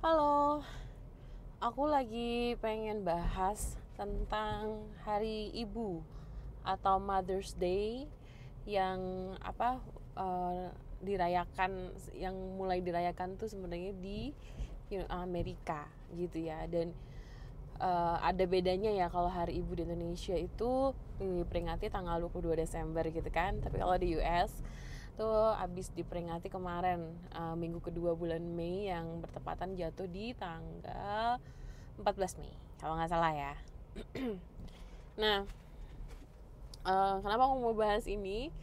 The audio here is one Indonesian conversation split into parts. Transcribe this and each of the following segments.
Halo, aku lagi pengen bahas tentang Hari Ibu atau Mother's Day yang apa uh, dirayakan yang mulai dirayakan tuh sebenarnya di Amerika gitu ya dan uh, ada bedanya ya kalau Hari Ibu di Indonesia itu diperingati tanggal 22 Desember gitu kan tapi kalau di US itu abis diperingati kemarin uh, minggu kedua bulan Mei yang bertepatan jatuh di tanggal 14 Mei kalau nggak salah ya nah uh, kenapa aku mau bahas ini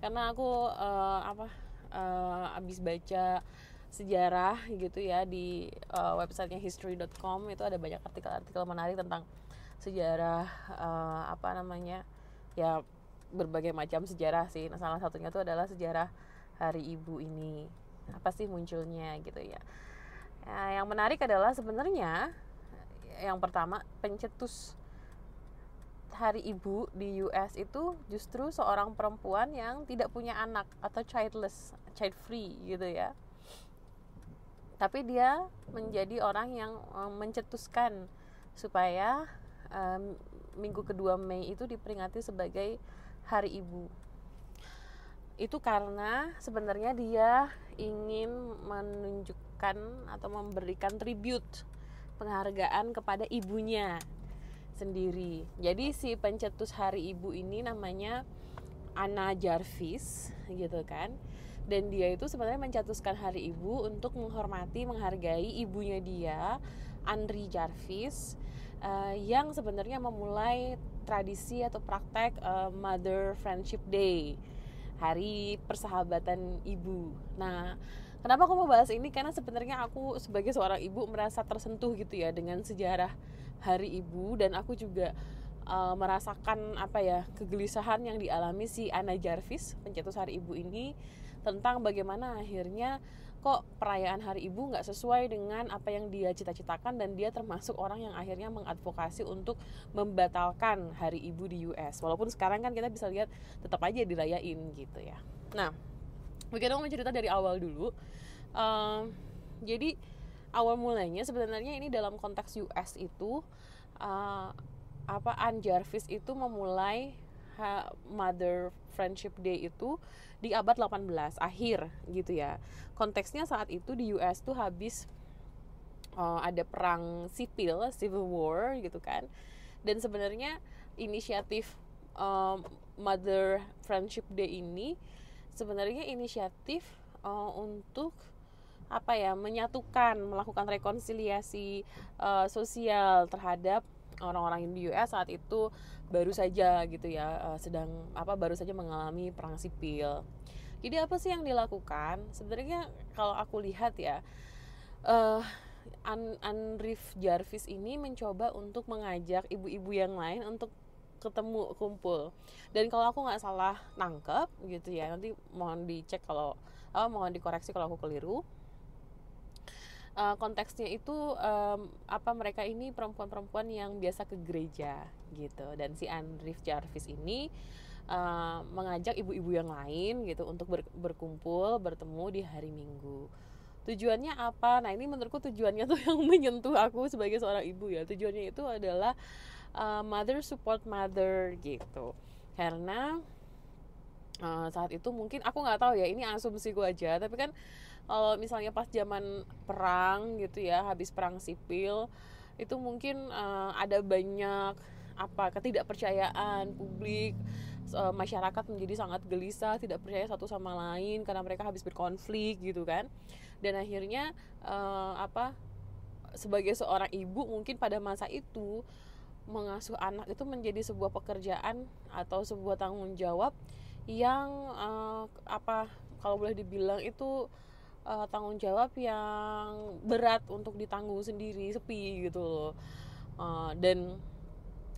karena aku uh, apa uh, abis baca sejarah gitu ya di uh, websitenya history.com itu ada banyak artikel-artikel menarik tentang sejarah uh, apa namanya ya berbagai macam sejarah sih. Nah, salah satunya itu adalah sejarah Hari Ibu ini. Apa sih munculnya gitu ya. Nah, yang menarik adalah sebenarnya yang pertama pencetus Hari Ibu di US itu justru seorang perempuan yang tidak punya anak atau childless, child free gitu ya. Tapi dia menjadi orang yang eh, mencetuskan supaya um, minggu kedua Mei itu diperingati sebagai Hari Ibu. Itu karena sebenarnya dia ingin menunjukkan atau memberikan tribute penghargaan kepada ibunya sendiri. Jadi si pencetus Hari Ibu ini namanya Anna Jarvis gitu kan dan dia itu sebenarnya mencetuskan hari ibu untuk menghormati menghargai ibunya dia Andri Jarvis uh, yang sebenarnya memulai tradisi atau praktek uh, Mother Friendship Day, hari persahabatan ibu. Nah, kenapa aku mau bahas ini? Karena sebenarnya aku sebagai seorang ibu merasa tersentuh gitu ya dengan sejarah hari ibu dan aku juga uh, merasakan apa ya kegelisahan yang dialami si Anna Jarvis pencetus hari ibu ini tentang bagaimana akhirnya kok perayaan Hari Ibu nggak sesuai dengan apa yang dia cita-citakan dan dia termasuk orang yang akhirnya mengadvokasi untuk membatalkan Hari Ibu di US. Walaupun sekarang kan kita bisa lihat tetap aja dirayain gitu ya. Nah, mungkin mau cerita dari awal dulu. Um, jadi awal mulainya sebenarnya ini dalam konteks US itu uh, apa Anjarvis Jarvis itu memulai Mother Friendship Day itu di abad 18 akhir gitu ya. Konteksnya saat itu di US tuh habis uh, ada perang sipil, civil war gitu kan. Dan sebenarnya inisiatif um, Mother Friendship Day ini sebenarnya inisiatif uh, untuk apa ya menyatukan melakukan rekonsiliasi uh, sosial terhadap orang-orang di US saat itu baru saja gitu ya eh, sedang apa baru saja mengalami perang sipil. Jadi apa sih yang dilakukan? Sebenarnya kalau aku lihat ya uh, An Anrif Jarvis ini mencoba untuk mengajak ibu-ibu yang lain untuk ketemu kumpul dan kalau aku nggak salah nangkep gitu ya nanti mohon dicek kalau mohon dikoreksi kalau aku keliru uh, konteksnya itu um, apa mereka ini perempuan-perempuan yang biasa ke gereja gitu dan si Andrif Jarvis ini uh, mengajak ibu-ibu yang lain gitu untuk ber berkumpul bertemu di hari Minggu tujuannya apa nah ini menurutku tujuannya tuh yang menyentuh aku sebagai seorang ibu ya tujuannya itu adalah uh, mother support mother gitu karena uh, saat itu mungkin aku nggak tahu ya ini asumsi gue aja tapi kan kalau misalnya pas zaman perang gitu ya habis perang sipil itu mungkin uh, ada banyak apa ketidakpercayaan publik eh, masyarakat menjadi sangat gelisah tidak percaya satu sama lain karena mereka habis berkonflik gitu kan dan akhirnya uh, apa sebagai seorang ibu mungkin pada masa itu mengasuh anak itu menjadi sebuah pekerjaan atau sebuah tanggung jawab yang uh, apa kalau boleh dibilang itu uh, tanggung jawab yang berat untuk ditanggung sendiri sepi gitu loh uh, dan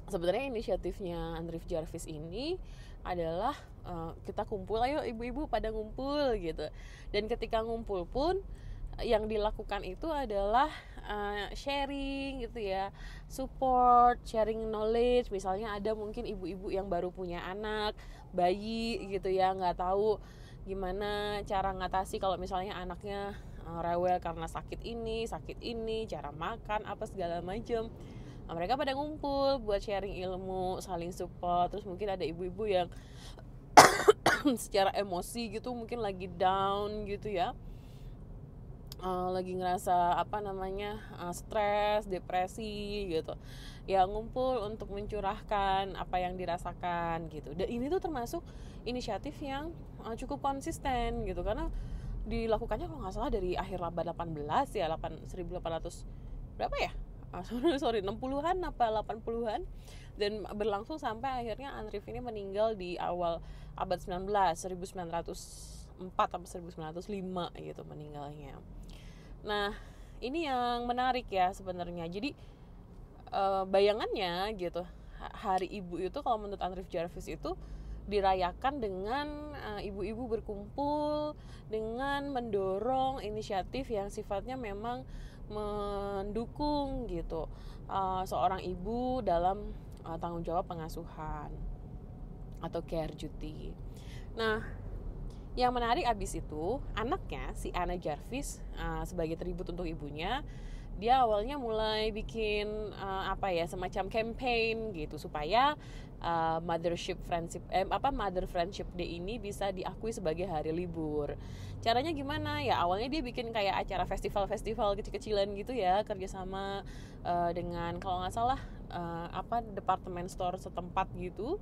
sebenarnya inisiatifnya Andrif Jarvis ini adalah uh, kita kumpul ayo ibu-ibu pada ngumpul gitu dan ketika ngumpul pun yang dilakukan itu adalah uh, sharing gitu ya support sharing knowledge misalnya ada mungkin ibu-ibu yang baru punya anak bayi gitu ya nggak tahu gimana cara ngatasi kalau misalnya anaknya eh, rewel karena sakit ini sakit ini cara makan apa segala macam nah, mereka pada ngumpul buat sharing ilmu saling support terus mungkin ada ibu-ibu yang secara emosi gitu mungkin lagi down gitu ya uh, lagi ngerasa apa namanya uh, stres, depresi gitu, ya ngumpul untuk mencurahkan apa yang dirasakan gitu. Dan ini tuh termasuk inisiatif yang uh, cukup konsisten gitu karena dilakukannya kalau nggak salah dari akhir abad 18 ya 8, 1800 berapa ya? Ah, sorry, sorry 60-an apa 80-an dan berlangsung sampai akhirnya Anrif ini meninggal di awal abad 19 1904 atau 1905 gitu meninggalnya. Nah, ini yang menarik ya sebenarnya. Jadi eh, bayangannya gitu, hari ibu itu kalau menurut Andrew Jarvis itu dirayakan dengan eh, ibu-ibu berkumpul dengan mendorong inisiatif yang sifatnya memang mendukung gitu eh, seorang ibu dalam tanggung jawab pengasuhan atau care duty. Nah, yang menarik abis itu anaknya si Anna Jarvis uh, sebagai tribut untuk ibunya dia awalnya mulai bikin uh, apa ya semacam campaign gitu supaya uh, mothership friendship eh, apa mother friendship day ini bisa diakui sebagai hari libur. Caranya gimana ya awalnya dia bikin kayak acara festival-festival kecil-kecilan gitu ya kerjasama uh, dengan kalau nggak salah uh, apa departemen store setempat gitu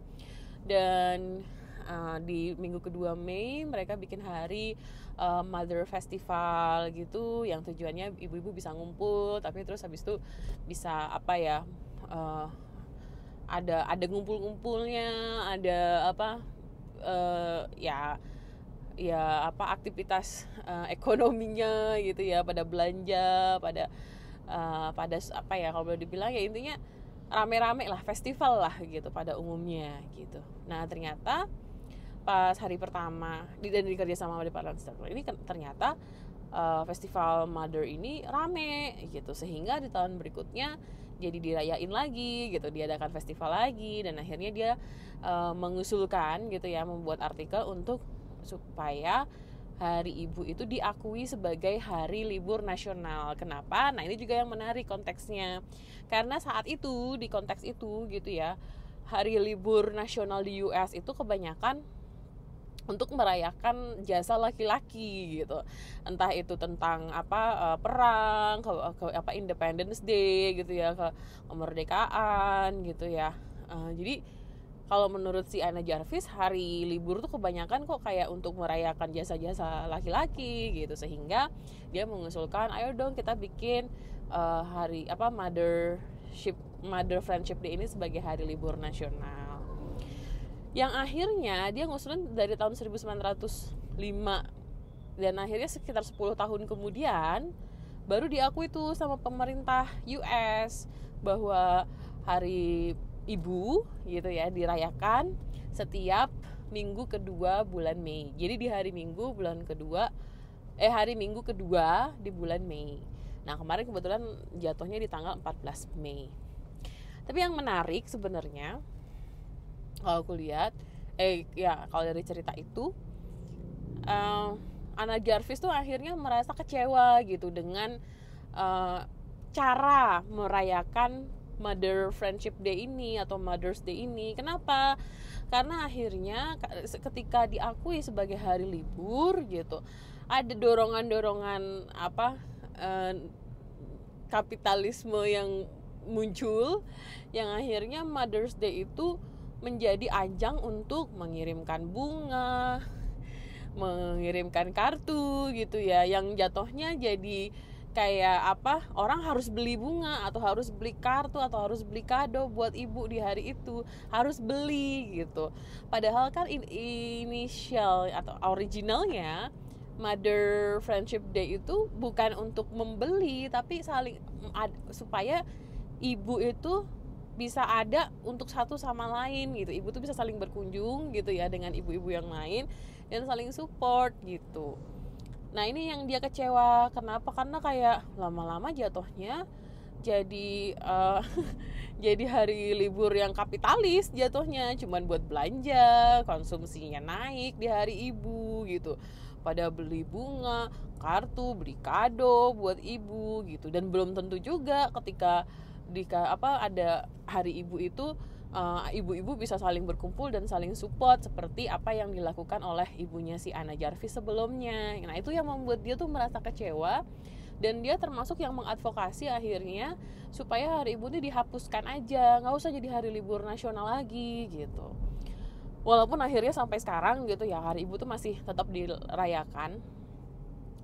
dan uh, di minggu kedua Mei mereka bikin hari uh, Mother Festival gitu yang tujuannya ibu-ibu bisa ngumpul tapi terus habis itu bisa apa ya uh, ada ada ngumpul-ngumpulnya ada apa uh, ya ya apa aktivitas uh, ekonominya gitu ya pada belanja pada uh, pada apa ya kalau boleh dibilang ya intinya rame-rame lah festival lah gitu pada umumnya gitu nah ternyata pas hari pertama di dan dikerja sama di Circle ini kan ternyata uh, festival Mother ini rame gitu sehingga di tahun berikutnya jadi dirayain lagi gitu diadakan festival lagi dan akhirnya dia uh, mengusulkan gitu ya membuat artikel untuk supaya Hari Ibu itu diakui sebagai hari libur nasional. Kenapa? Nah, ini juga yang menarik konteksnya. Karena saat itu di konteks itu gitu ya, hari libur nasional di US itu kebanyakan untuk merayakan jasa laki-laki gitu entah itu tentang apa eh, perang ke, ke apa Independence Day gitu ya ke kemerdekaan gitu ya uh, jadi kalau menurut si Anna Jarvis hari libur tuh kebanyakan kok kayak untuk merayakan jasa-jasa laki-laki gitu sehingga dia mengusulkan ayo dong kita bikin uh, hari apa mothership mother friendship day ini sebagai hari libur nasional yang akhirnya dia ngusulin dari tahun 1905 dan akhirnya sekitar 10 tahun kemudian baru diakui tuh sama pemerintah US bahwa hari ibu gitu ya dirayakan setiap minggu kedua bulan Mei. Jadi di hari Minggu bulan kedua eh hari Minggu kedua di bulan Mei. Nah, kemarin kebetulan jatuhnya di tanggal 14 Mei. Tapi yang menarik sebenarnya kalau aku lihat eh ya kalau dari cerita itu uh, eh, Ana Jarvis tuh akhirnya merasa kecewa gitu dengan uh, cara merayakan Mother Friendship Day ini atau Mother's Day ini. Kenapa? Karena akhirnya ketika diakui sebagai hari libur gitu, ada dorongan-dorongan apa uh, kapitalisme yang muncul yang akhirnya Mother's Day itu menjadi ajang untuk mengirimkan bunga, mengirimkan kartu gitu ya yang jatuhnya jadi kayak apa orang harus beli bunga atau harus beli kartu atau harus beli kado buat ibu di hari itu harus beli gitu padahal kan in initial atau originalnya Mother Friendship Day itu bukan untuk membeli tapi saling supaya ibu itu bisa ada untuk satu sama lain gitu ibu tuh bisa saling berkunjung gitu ya dengan ibu-ibu yang lain dan saling support gitu nah ini yang dia kecewa kenapa karena kayak lama-lama jatuhnya jadi uh, jadi hari libur yang kapitalis jatuhnya cuman buat belanja konsumsinya naik di hari ibu gitu pada beli bunga kartu beli kado buat ibu gitu dan belum tentu juga ketika di apa ada hari ibu itu eh, ibu-ibu uh, bisa saling berkumpul dan saling support seperti apa yang dilakukan oleh ibunya si Ana Jarvis sebelumnya. Nah, itu yang membuat dia tuh merasa kecewa dan dia termasuk yang mengadvokasi akhirnya supaya hari ibu ini dihapuskan aja nggak usah jadi hari libur nasional lagi gitu walaupun akhirnya sampai sekarang gitu ya hari ibu tuh masih tetap dirayakan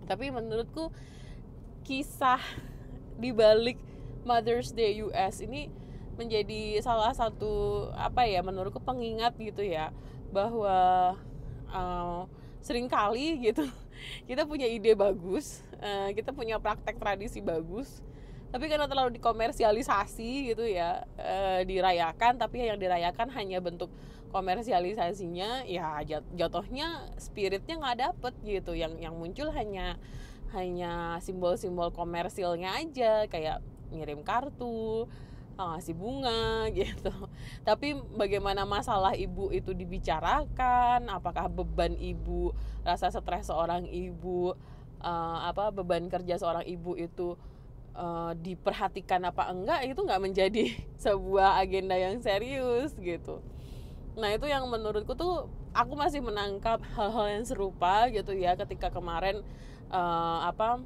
tapi menurutku kisah di balik Mother's Day US ini menjadi salah satu apa ya menurutku pengingat gitu ya bahwa uh, eh, kali gitu kita punya ide bagus uh, kita punya praktek tradisi bagus tapi karena terlalu dikomersialisasi gitu ya uh, dirayakan tapi yang dirayakan hanya bentuk komersialisasinya ya jatuhnya spiritnya nggak dapet gitu yang yang muncul hanya hanya simbol-simbol komersilnya aja kayak ngirim kartu ngasih bunga gitu tapi bagaimana masalah ibu itu dibicarakan apakah beban ibu rasa stres seorang ibu uh, apa beban kerja seorang ibu itu uh, diperhatikan apa enggak itu nggak menjadi sebuah agenda yang serius gitu nah itu yang menurutku tuh aku masih menangkap hal-hal yang serupa gitu ya ketika kemarin uh, apa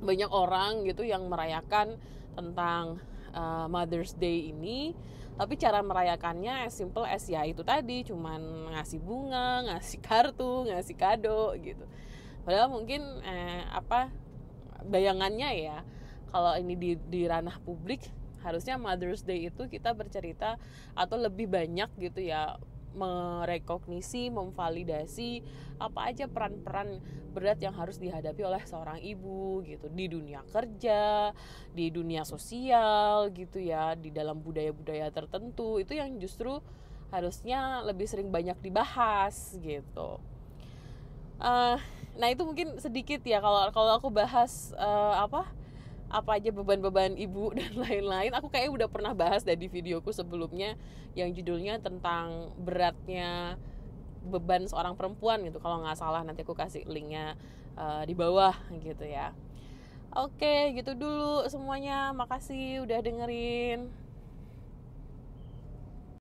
banyak orang gitu yang merayakan tentang uh, Mother's Day ini tapi cara merayakannya as simple as ya itu tadi cuman ngasih bunga ngasih kartu ngasih kado gitu padahal mungkin eh, apa bayangannya ya kalau ini di, di ranah publik harusnya Mother's Day itu kita bercerita atau lebih banyak gitu ya merekognisi, memvalidasi apa aja peran-peran berat yang harus dihadapi oleh seorang ibu gitu di dunia kerja, di dunia sosial gitu ya, di dalam budaya-budaya tertentu itu yang justru harusnya lebih sering banyak dibahas gitu. Uh, nah itu mungkin sedikit ya kalau kalau aku bahas uh, apa apa aja beban-beban ibu dan lain-lain aku kayaknya udah pernah bahas dari videoku sebelumnya yang judulnya tentang beratnya beban seorang perempuan gitu kalau nggak salah nanti aku kasih linknya uh, di bawah gitu ya oke gitu dulu semuanya makasih udah dengerin